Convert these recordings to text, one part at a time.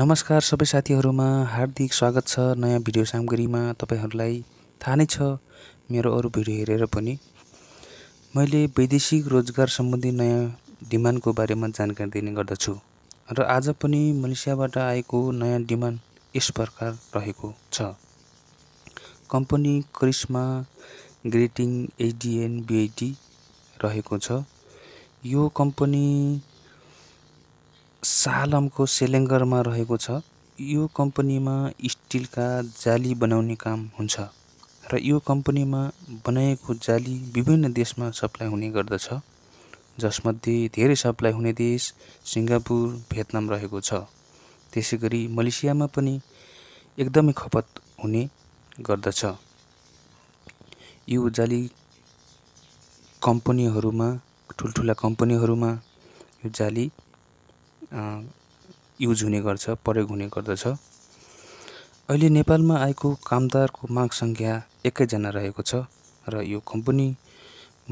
नमस्कार सबै साथीहरूमा हार्दिक स्वागत छ नयाँ भिडियो सामग्रीमा तपाईँहरूलाई थाहा नै छ मेरो अरू भिडियो हेरेर पनि मैले वैदेशिक रोजगार सम्बन्धी नयाँ डिमान्डको बारेमा जानकारी दिने गर्दछु र आज पनि मलेसियाबाट आएको नयाँ डिमान्ड यस प्रकार रहेको छ कम्पनी क्रिस्मा ग्रेटिङ एडिएन बिआइटी रहेको छ यो कम्पनी सालमको सेलेङ्गरमा रहेको छ यो कम्पनीमा स्टिलका जाली बनाउने काम हुन्छ र यो कम्पनीमा बनाएको जाली विभिन्न देशमा सप्लाई हुने गर्दछ जसमध्ये धेरै सप्लाई हुने देश सिङ्गापुर भियतनाम रहेको छ त्यसै गरी मलेसियामा पनि एकदमै खपत हुने गर्दछ यो जाली कम्पनीहरूमा ठुल्ठुला कम्पनीहरूमा यो जाली युज हुने गर्छ प्रयोग हुने गर्दछ अहिले नेपालमा आएको कामदारको माग सङ्ख्या एकैजना रहेको छ र यो company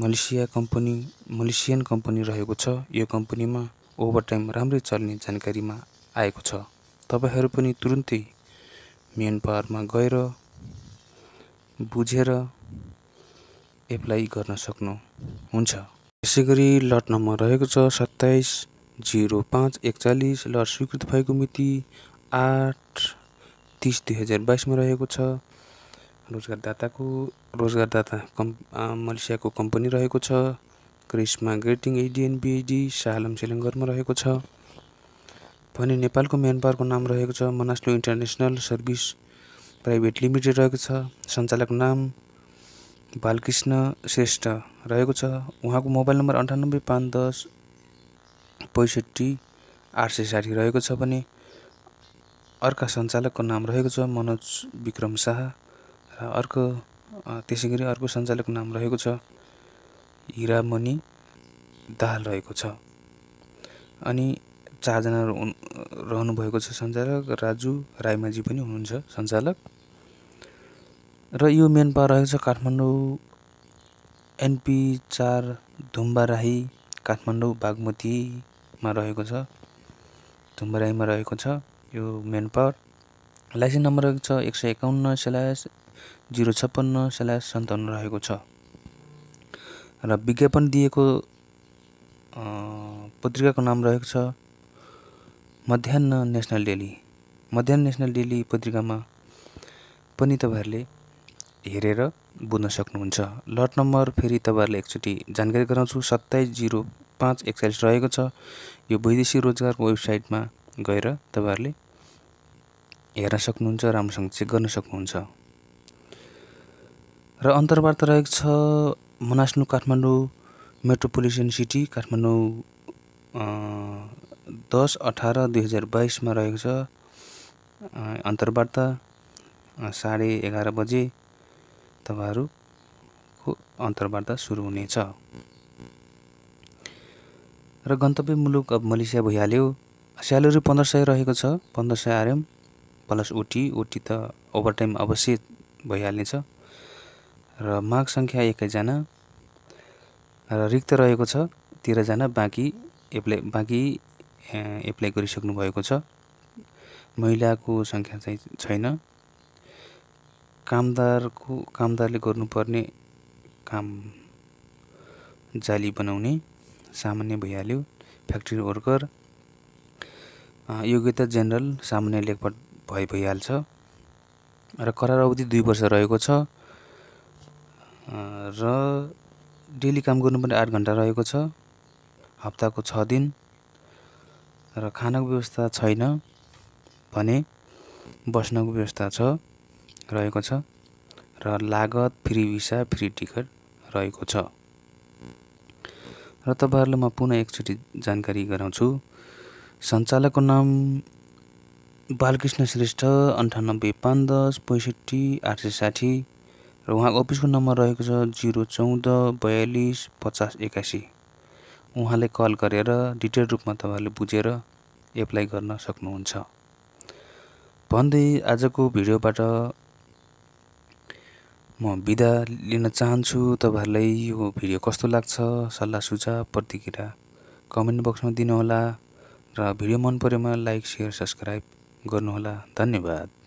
Malaysia company Malaysian company रहेको छ यो कम्पनीमा ओभरटाइम राम्रै चल्ने जानकारीमा आएको छ तपाईँहरू पनि तुरुन्तै मेन पावरमा गएर बुझेर एप्लाई गर्न सक्नुहुन्छ यसै गरी लट नम्बर रहेको छ सत्ताइस जिरो पाँच एकचालिस र स्वीकृत भएको मिति आठ तिस दुई हजार बाइसमा रहेको छ रोजगारदाताको रोजगारदाता कम् मलेसियाको कम्पनी रहेको छ क्रिस्मा ग्रेटिङ एडिएनबिएडी सालम सेलङ्गरमा रहेको छ भने नेपालको म्यान पावरको नाम रहेको छ Manaslu international service private limited रहेको छ सञ्चालक नाम बालकृष्ण श्रेष्ठ रहेको छ उहाँको मोबाइल नम्बर अन्ठानब्बे पाँच दस पैँसठी आठ सय साठी रहेको छ भने अर्का सञ्चालकको नाम रहेको छ मनोज विक्रम शाह र अर्को त्यसै गरी अर्को सञ्चालकको नाम रहेको छ हिरामणि दाहाल रहेको छ अनि चारजना रहनुभएको छ सञ्चालक राजु राईमाझी पनि हुनुहुन्छ सञ्चालक र यो मेन पावर रहेको छ काठमाडौँ एनपी चार धुम्बा राही काठमाडौँ बागमती सडकमा रहेको छ धुम्बराईमा रहेको छ यो मेन पावर लाइसेन्स नम्बर रहेको छ एक सय एकाउन्न स्यालास जिरो छप्पन्न स्यालास सन्ताउन्न रहेको छ र विज्ञापन दिएको पत्रिकाको नाम रहेको छ Madhyanna national daily Madhyanna national daily पत्रिकामा पनि तपाईँहरूले हेरेर बुझ्न सक्नुहुन्छ लट नम्बर फेरि तपाईँहरूले एकचोटि जानकारी गराउँछु सत्ताइस जिरो पाँच एकचालिस रहेको छ यो वैदेशिक रोजगारको वेबसाइटमा गएर तपाईँहरूले हेर्न सक्नुहुन्छ राम्रोसँग चेक गर्न सक्नुहुन्छ र अन्तर्वार्ता रहेको छ मनास्नु काठमाडौँ मेट्रोपोलिटन सिटी काठमाडौँ दस अठार दुई हजार बाइसमा रहेको छ अन्तर्वार्ता साढे एघार बजे तपाईँहरूको अन्तर्वार्ता सुरु हुनेछ र गन्तव्य मुलुक अब मलेसिया भइहाल्यो स्यालेरी पन्ध्र सय रहेको छ पन्ध्र सय आरएम प्लस ओटी ओटी त ओभरटाइम अवश्य भइहाल्नेछ र माग सङ्ख्या एक्काइसजना र रिक्त रहेको छ तेह्रजना बाँकी एप्लाई बाँकी एप्लाई गरिसक्नु भएको छ महिलाको सङ्ख्या चाहिँ छैन कामदारको कामदारले गर्नुपर्ने काम जाली बनाउने सामान्य भइहाल्यो फ्याक्ट्री वर्कर योग्यता जेनरल सामान्य लेखपट भइ भइहाल्छ र करार अवधि दुई वर्ष रहेको छ र डेली काम गर्नुपर्ने आठ घन्टा रहेको छ हप्ताको छ दिन र खानाको व्यवस्था छैन भने बस्नको व्यवस्था छ रहेको छ र लागत फ्री भिसा फ्री टिकट रहेको छ र तपाईँहरूलाई म पुनः एकचोटि जानकारी गराउँछु सञ्चालकको नाम बालकृष्ण श्रेष्ठ अन्ठानब्बे पाँच दस पैँसठी आठ सय साठी र उहाँको अफिसको नम्बर रहेको छ जिरो चौध बयालिस पचास एकासी उहाँले कल गरेर डिटेल रूपमा तपाईँहरूले बुझेर एप्लाई गर्न सक्नुहुन्छ भन्दै आजको भिडियोबाट म बिदा लिन चाहन्छु तपाईँहरूलाई यो भिडियो कस्तो लाग्छ सल्लाह सुझाव प्रतिक्रिया कमेन्ट बक्समा दिनुहोला र भिडियो मन परेमा लाइक सेयर सब्सक्राइब गर्नुहोला धन्यवाद